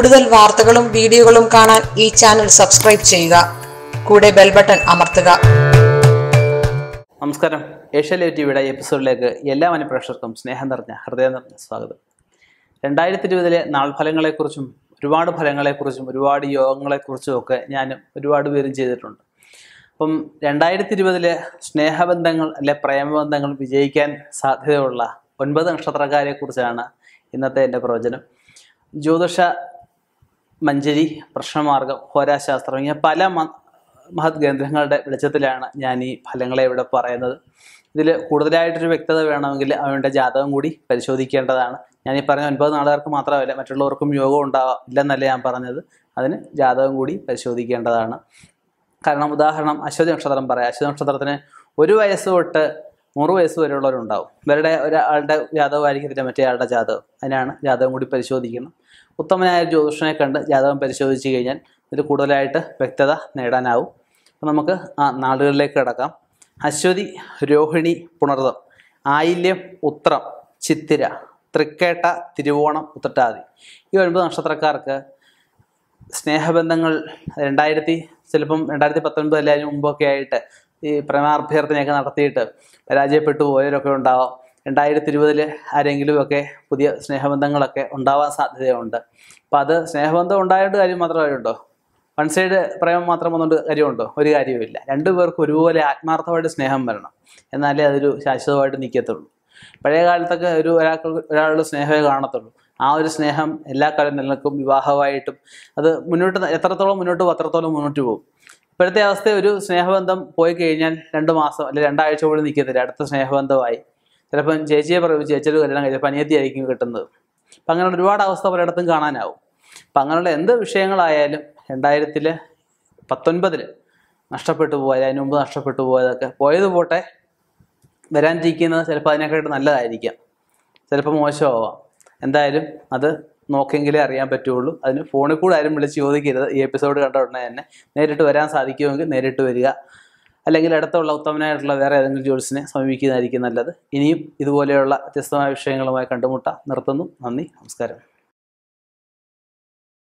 കൂടുതൽ വാർത്തകളും വീഡിയോകളും കാണാൻ ഈ ചാനൽ സബ്സ്ക്രൈബ് ചെയ്യുക കൂടെ ബെൽ ബട്ടൺ അമർത്തുക നമസ്കാരം ഏഷ്യ ലൈവ് ടിവിയുടെ എപ്പിസോഡിലേക്ക് എല്ലാ മനഃപ്രേക്ഷകർക്കും സ്നേഹം നിറഞ്ഞ ഹൃദയം നിറഞ്ഞ സ്വാഗതം രണ്ടായിരത്തി ഇരുപതിലെ നാൾഫലങ്ങളെക്കുറിച്ചും ഒരുപാട് ഫലങ്ങളെക്കുറിച്ചും ഒരുപാട് യോഗങ്ങളെക്കുറിച്ചും ഒക്കെ ഞാൻ ഒരുപാട് പേരും ചെയ്തിട്ടുണ്ട് അപ്പം രണ്ടായിരത്തി ഇരുപതിലെ സ്നേഹബന്ധങ്ങൾ അല്ലെ പ്രേമബന്ധങ്ങൾ വിജയിക്കാൻ സാധ്യതയുള്ള ഒൻപത് നക്ഷത്രക്കാരെ കുറിച്ചാണ് ഇന്നത്തെ എൻ്റെ പ്രവചനം ജ്യോതിഷ മഞ്ജരി പ്രശ്നമാർഗം ഹോരാശാസ്ത്രം ഇങ്ങനെ പല മഹത് ഗ്രന്ഥങ്ങളുടെ വെളിച്ചത്തിലാണ് ഞാൻ ഈ ഫലങ്ങളെ ഇവിടെ പറയുന്നത് ഇതിൽ കൂടുതലായിട്ടൊരു വ്യക്തത വേണമെങ്കിൽ അവരുടെ ജാതകം കൂടി പരിശോധിക്കേണ്ടതാണ് ഞാൻ ഈ പറഞ്ഞ ഒൻപത് നാളുകാർക്ക് മാത്രമല്ല മറ്റുള്ളവർക്കും യോഗം ഉണ്ടാവാം ഇല്ലെന്നല്ല ഞാൻ പറഞ്ഞത് അതിന് ജാതകം കൂടി പരിശോധിക്കേണ്ടതാണ് കാരണം ഉദാഹരണം അശ്വതി നക്ഷത്രം പറയാം അശ്വതി നക്ഷത്രത്തിന് ഒരു വയസ്സ് തൊട്ട് നൂറ് വയസ്സ് വരെയുള്ളവരുണ്ടാവും ഇവരുടെ ഒരാളുടെ ജാതകമായിരിക്കത്തില്ല മറ്റേ ആളുടെ ജാതകം അതിനാണ് ജാതകം കൂടി പരിശോധിക്കണം ഉത്തമനായ ജ്യോതിഷനെ കണ്ട് ജാതകം പരിശോധിച്ച് കഴിഞ്ഞാൽ ഇതിൽ കൂടുതലായിട്ട് വ്യക്തത നേടാനാവും അപ്പോൾ നമുക്ക് ആ നാളുകളിലേക്ക് കിടക്കാം അശ്വതി രോഹിണി പുണർതം ആയില്യം ഉത്രം ചിത്തിര തൃക്കേട്ട തിരുവോണം ഉത്രട്ടാതി ഈ ഒൻപത് നക്ഷത്രക്കാർക്ക് സ്നേഹബന്ധങ്ങൾ രണ്ടായിരത്തി ചിലപ്പം രണ്ടായിരത്തി പത്തൊൻപത് എല്ലാവരും മുമ്പൊക്കെ ആയിട്ട് ഈ പ്രേമാഭ്യർത്ഥനയൊക്കെ നടത്തിയിട്ട് പരാജയപ്പെട്ടു പോയവരൊക്കെ ഉണ്ടാവാം രണ്ടായിരത്തി ഇരുപതിൽ ആരെങ്കിലുമൊക്കെ പുതിയ സ്നേഹബന്ധങ്ങളൊക്കെ ഉണ്ടാവാൻ സാധ്യതയുണ്ട് അപ്പം അത് സ്നേഹബന്ധം ഉണ്ടായിട്ട് കാര്യം കാര്യമുണ്ടോ വൺ സൈഡ് പ്രേമം മാത്രം വന്നുകൊണ്ട് കാര്യമുണ്ടോ ഒരു കാര്യവുമില്ല രണ്ടുപേർക്കും ഒരുപോലെ ആത്മാർത്ഥമായിട്ട് സ്നേഹം വരണം എന്നാലേ അതൊരു ശാശ്വതമായിട്ട് നിൽക്കത്തുള്ളൂ പഴയ കാലത്തൊക്കെ ഒരു ഒരാൾക്ക് ഒരാളുടെ സ്നേഹമേ കാണത്തുള്ളൂ ആ ഒരു സ്നേഹം എല്ലാ കാലം നിലനിൽക്കും വിവാഹമായിട്ടും അത് മുന്നോട്ട് എത്രത്തോളം മുന്നോട്ട് പോകും അത്രത്തോളം മുന്നോട്ട് പോകും ഇപ്പോഴത്തെ അവസ്ഥ ഒരു സ്നേഹബന്ധം പോയി കഴിഞ്ഞാൽ രണ്ട് മാസം അല്ലെങ്കിൽ രണ്ടാഴ്ച കൂടി നിൽക്കത്തില്ല അടുത്ത സ്നേഹബന്ധമായി ചിലപ്പം ചേച്ചിയെ പറയും ചേച്ചിയുടെ കല്യാണം ചിലപ്പോൾ ആയിരിക്കും കിട്ടുന്നത് അപ്പം അങ്ങനെ ഒരുപാട് അവസ്ഥ പലയിടത്തും കാണാനാവും അപ്പം അങ്ങനെയുള്ള എന്ത് വിഷയങ്ങളായാലും രണ്ടായിരത്തിൽ പത്തൊൻപതിൽ നഷ്ടപ്പെട്ടു പോയത് അതിന് മുമ്പ് നഷ്ടപ്പെട്ടു പോയതൊക്കെ പോയത് പോട്ടെ വരാനിരിക്കുന്നത് ചിലപ്പോൾ അതിനെക്കാട്ട് നല്ലതായിരിക്കാം ചിലപ്പോൾ മോശമാവാം എന്തായാലും അത് നോക്കിയെങ്കിലേ അറിയാൻ പറ്റുള്ളൂ അതിന് ഫോണിൽ കൂടെ ആരും വിളിച്ച് ചോദിക്കരുത് ഈ എപ്പിസോഡ് കണ്ട ഉടനെ തന്നെ നേരിട്ട് വരാൻ സാധിക്കുമെങ്കിൽ നേരിട്ട് വരിക അല്ലെങ്കിൽ അടുത്തുള്ള ഉത്തമനായിട്ടുള്ള വേറെ ഏതെങ്കിലും ജോലിസിനെ സമീപിക്കുന്നതായിരിക്കും നല്ലത് ഇനിയും ഇതുപോലെയുള്ള വ്യത്യസ്തമായ വിഷയങ്ങളുമായി കണ്ടുമുട്ടാം നിർത്തുന്നു നന്ദി നമസ്കാരം